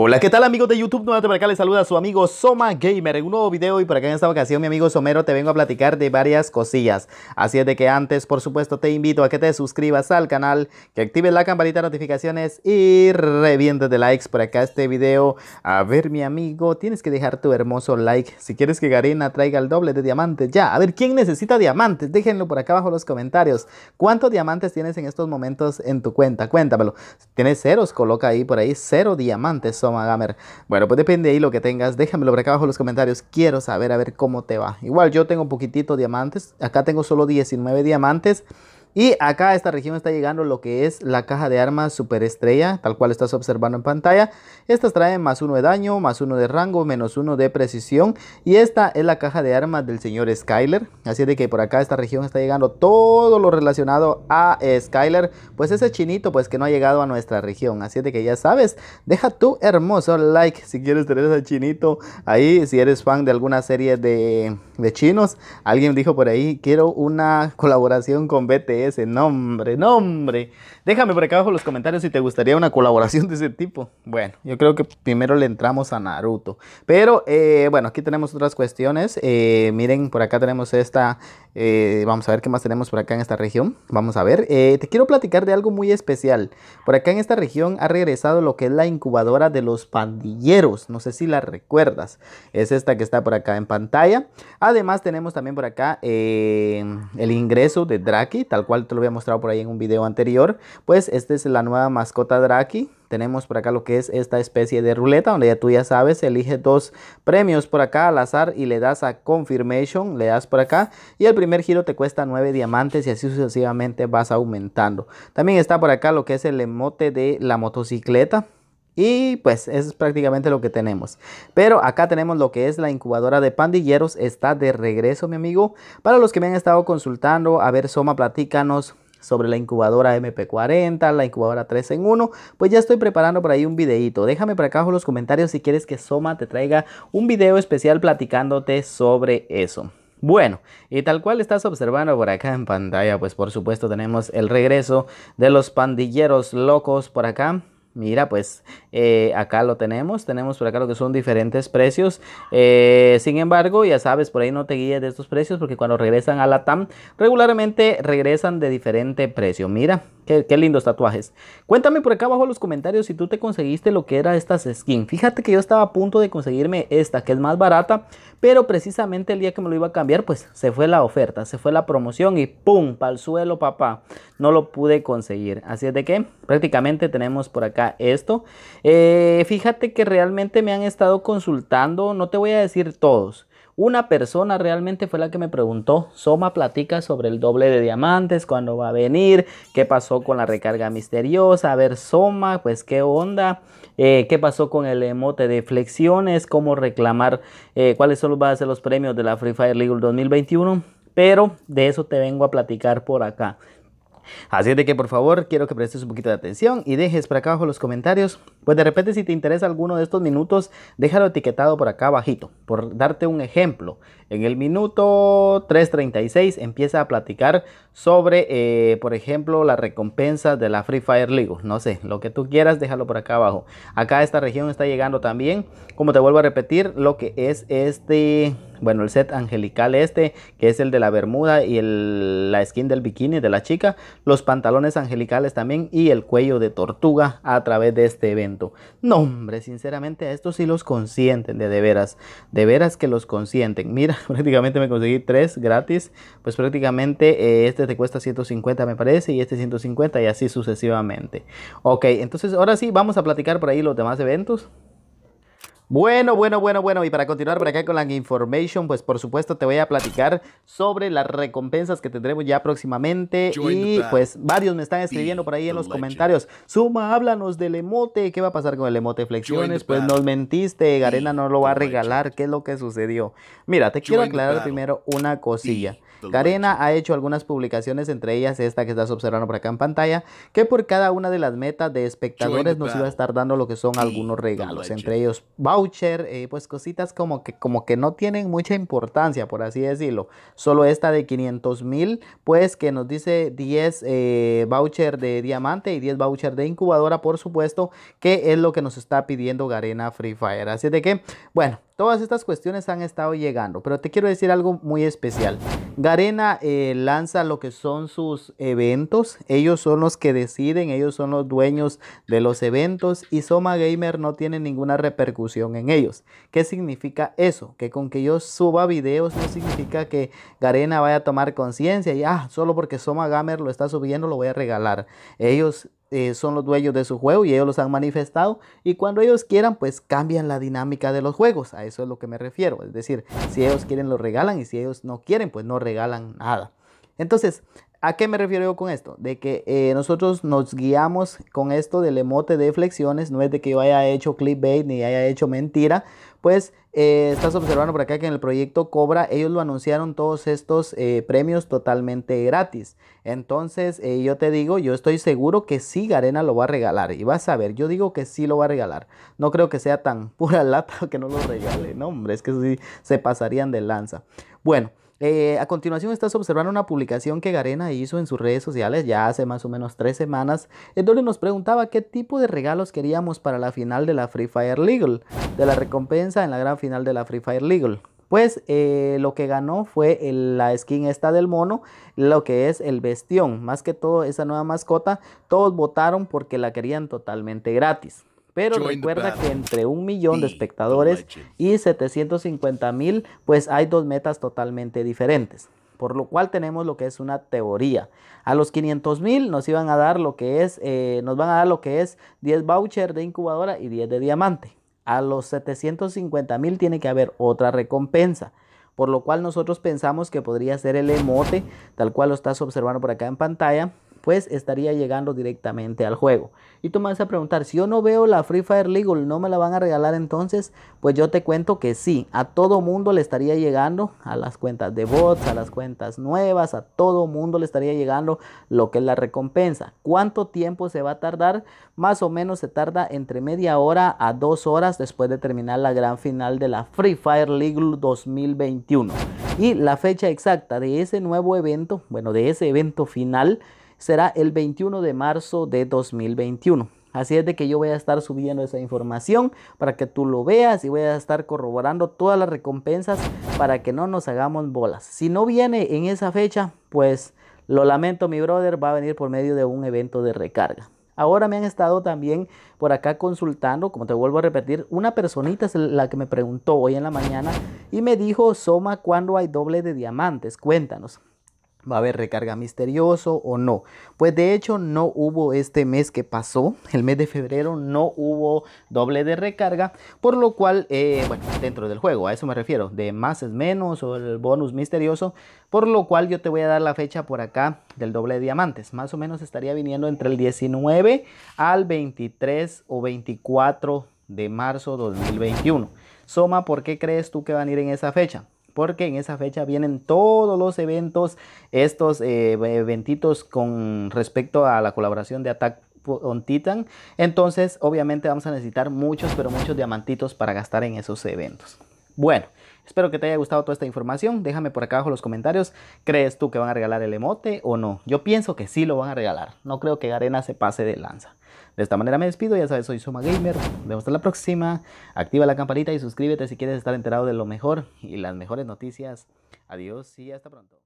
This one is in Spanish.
Hola, ¿qué tal amigos de YouTube? Nuevamente por acá les saluda a su amigo Soma Gamer en un nuevo video y por acá en esta ocasión mi amigo Somero te vengo a platicar de varias cosillas. Así es de que antes, por supuesto, te invito a que te suscribas al canal, que actives la campanita de notificaciones y revientes de likes por acá este video. A ver mi amigo, tienes que dejar tu hermoso like si quieres que Garina traiga el doble de diamantes. Ya, a ver, ¿quién necesita diamantes? Déjenlo por acá abajo en los comentarios. ¿Cuántos diamantes tienes en estos momentos en tu cuenta? Cuéntamelo. tienes ceros, coloca ahí por ahí cero diamantes. Bueno, pues depende ahí lo que tengas. Déjamelo por acá abajo en los comentarios. Quiero saber a ver cómo te va. Igual yo tengo un poquitito diamantes. Acá tengo solo 19 diamantes. Y acá a esta región está llegando lo que es la caja de armas superestrella, tal cual estás observando en pantalla. Estas traen más uno de daño, más uno de rango, menos uno de precisión. Y esta es la caja de armas del señor Skyler. Así de que por acá a esta región está llegando todo lo relacionado a Skyler. Pues ese chinito pues que no ha llegado a nuestra región. Así de que ya sabes, deja tu hermoso like si quieres tener ese chinito ahí. Si eres fan de alguna serie de, de chinos. Alguien dijo por ahí, quiero una colaboración con BTS ese nombre, nombre. Déjame por acá abajo los comentarios si te gustaría una colaboración de ese tipo. Bueno, yo creo que primero le entramos a Naruto. Pero eh, bueno, aquí tenemos otras cuestiones. Eh, miren, por acá tenemos esta. Eh, vamos a ver qué más tenemos por acá en esta región. Vamos a ver. te quiero platicar de algo muy especial. Por acá en esta región ha regresado lo que es la incubadora de los pandilleros. No sé si la recuerdas. Es esta que está por acá en pantalla. Además, tenemos también por acá el ingreso de Draki, tal cual te lo había mostrado por ahí en un video anterior. Pues esta es la nueva mascota Draki. Tenemos por acá lo que es esta especie de ruleta donde ya tú ya sabes, elige dos premios por acá al azar y le das a confirmation, le das por acá y el primer giro te cuesta 9 diamantes y así sucesivamente vas aumentando. También está por acá lo que es el emote de la motocicleta y pues eso es prácticamente lo que tenemos. Pero acá tenemos lo que es la incubadora de pandilleros. Está de regreso, mi amigo. Para los que me han estado consultando, a ver, Soma, platícanos sobre la incubadora MP40, la incubadora 3 en 1, pues ya estoy preparando por ahí un videito. Déjame por acá abajo los comentarios si quieres que Soma te traiga un video especial platicándote sobre eso. Bueno, y tal cual estás observando por acá en pantalla, pues por supuesto tenemos el regreso de los pandilleros locos por acá. Mira, pues eh, acá lo tenemos, tenemos por acá lo que son diferentes precios. Eh, sin embargo, ya sabes, por ahí no te guíes de estos precios porque cuando regresan a la TAM, regularmente regresan de diferente precio. Mira, Qué, lindos tatuajes. Cuéntame por acá abajo en los comentarios si tú te conseguiste lo que era estas skin. Fíjate que yo estaba a punto de conseguirme esta, que es más barata, pero precisamente el día que me lo iba a cambiar, pues se fue la oferta, se fue la promoción y ¡pum! pa'l suelo, papá. No lo pude conseguir. Así es de que prácticamente tenemos por acá esto. Eh, fíjate que realmente me han estado consultando, no te voy a decir todos, una persona realmente fue la que me preguntó, Soma platica sobre el doble de diamantes, cuándo va a venir, qué pasó con la recarga misteriosa, a ver Soma, pues qué onda, eh, qué pasó con el emote de flexiones, cómo reclamar, eh, cuáles son los, van a los premios de la Free Fire League 2021, pero de eso te vengo a platicar por acá. Así es de que por favor quiero que prestes un poquito de atención y dejes por acá abajo los comentarios. Pues de repente si te interesa alguno de estos minutos, déjalo etiquetado por acá abajito. Por darte un ejemplo, en el minuto 3.36 empieza a platicar sobre, eh, por ejemplo, la recompensa de la Free Fire League. No sé, lo que tú quieras, déjalo por acá abajo. Acá esta región está llegando también, como te vuelvo a repetir, lo que es este bueno, el set angelical este, que es el de la bermuda y la skin del bikini de la chica, los pantalones angelicales también y el cuello de tortuga a través de este evento. No, hombre, sinceramente a estos sí los consienten de, de veras, de veras que los consienten. Mira, prácticamente me conseguí tres gratis, pues prácticamente eh, este te cuesta 150 me parece y este 150 y así sucesivamente. Ok, entonces ahora sí vamos a platicar por ahí los demás eventos. Bueno, bueno, bueno, bueno, y para continuar por acá con la information, pues por supuesto te voy a platicar sobre las recompensas que tendremos ya próximamente y pues varios me están escribiendo por ahí en los comentarios. Suma, háblanos del emote, ¿qué va a pasar con el emote flexiones? Pues nos mentiste, Garena no lo va a regalar, ¿qué es lo que sucedió? Mira, te quiero aclarar primero una cosilla. Garena ha hecho algunas publicaciones, entre ellas esta que estás observando por acá en pantalla, que por cada una de las metas de espectadores nos iba a estar dando lo que son algunos regalos, entre ellos voucher, eh, pues cositas como que, como que no tienen mucha importancia, por así decirlo. Solo esta de 500 mil, pues que nos dice 10 eh, voucher de diamante y 10 voucher de incubadora, por supuesto, que es lo que nos está pidiendo Garena Free Fire. Así de que, bueno, Todas estas cuestiones han estado llegando, pero te quiero decir algo muy especial. Garena eh, lanza lo que son sus eventos, ellos son los que deciden, ellos son los dueños de los eventos y Soma Gamer no tiene ninguna repercusión en ellos. ¿Qué significa eso? Que con que yo suba videos no significa que Garena vaya a tomar conciencia y ah, solo porque Soma Gamer lo está subiendo lo voy a regalar. Ellos eh, son los dueños de su juego y ellos los han manifestado y cuando ellos quieran pues cambian la dinámica de los juegos, a eso es lo que me refiero, es decir, si ellos quieren lo regalan y si ellos no quieren pues no regalan nada. Entonces, ¿A qué me refiero yo con esto? De que eh, nosotros nos guiamos con esto del emote de flexiones, no es de que yo haya hecho clickbait ni haya hecho mentira, pues eh, estás observando por acá que en el proyecto Cobra ellos lo anunciaron todos estos eh, premios totalmente gratis. Entonces yo te digo, yo estoy seguro que sí Garena lo va a regalar y vas a ver, yo digo que sí lo va a regalar. No creo que sea tan pura lata que no lo regale, no hombre, es que sí se pasarían de lanza. Bueno. Eh, a continuación estás observando una publicación que Garena hizo en sus redes sociales ya hace más o menos tres semanas, en donde nos preguntaba qué tipo de regalos queríamos para la final de la Free Fire League, de la recompensa en la gran final de la Free Fire League. Pues eh, lo que ganó fue la skin esta del mono, lo que es el bestión, más que todo esa nueva mascota, todos votaron porque la querían totalmente gratis pero recuerda que entre un millón de espectadores y 750 mil, pues hay dos metas totalmente diferentes. Por lo cual tenemos lo que es una teoría. A los 500 mil nos iban a dar lo que es, eh, nos van a dar lo que es 10 vouchers de incubadora y 10 de diamante. A los 750 mil tiene que haber otra recompensa por lo cual nosotros pensamos que podría ser el emote, tal cual lo estás observando por acá en pantalla, estaría llegando directamente al juego. Y tú me vas a preguntar, si yo no veo la Free Fire League, ¿no me la van a regalar entonces? Pues yo te cuento que sí, a todo mundo le estaría llegando, a las cuentas de bots, a las cuentas nuevas, a todo mundo le estaría llegando lo que es la recompensa. ¿Cuánto tiempo se va a tardar? Más o menos se tarda entre media hora a dos horas después de terminar la gran final de la Free Fire League 2021. Y la fecha exacta de ese nuevo evento, bueno, de ese evento final, será el 21 de marzo de 2021. Así es de que yo voy a estar subiendo esa información para que tú lo veas y voy a estar corroborando todas las recompensas para que no nos hagamos bolas. Si no viene en esa fecha, pues lo lamento mi brother, va a venir por medio de un evento de recarga. Ahora me han estado también por acá consultando, como te vuelvo a repetir, una personita es la que me preguntó hoy en la mañana y me dijo, Soma, ¿cuándo hay doble de diamantes? Cuéntanos va a haber recarga misterioso o no. Pues de hecho no hubo este mes que pasó, el mes de febrero no hubo doble de recarga, por lo cual, eh, bueno, dentro del juego, a eso me refiero, de más es menos o el bonus misterioso, por lo cual yo te voy a dar la fecha por acá del doble de diamantes, más o menos estaría viniendo entre el 19 al 23 o 24 de marzo 2021. Soma, ¿por qué crees tú que van a ir en esa fecha? porque en esa fecha vienen todos los eventos, estos eh, eventitos con respecto a la colaboración de Attack on Titan. Entonces, obviamente vamos a necesitar muchos, pero muchos diamantitos para gastar en esos eventos. Bueno. Espero que te haya gustado toda esta información. Déjame por acá abajo los comentarios. ¿Crees tú que van a regalar el emote o no? Yo pienso que sí lo van a regalar. No creo que Arena se pase de lanza. De esta manera me despido. Ya sabes, soy Soma Gamer. Nos vemos en la próxima. Activa la campanita y suscríbete si quieres estar enterado de lo mejor y las mejores noticias. Adiós y hasta pronto.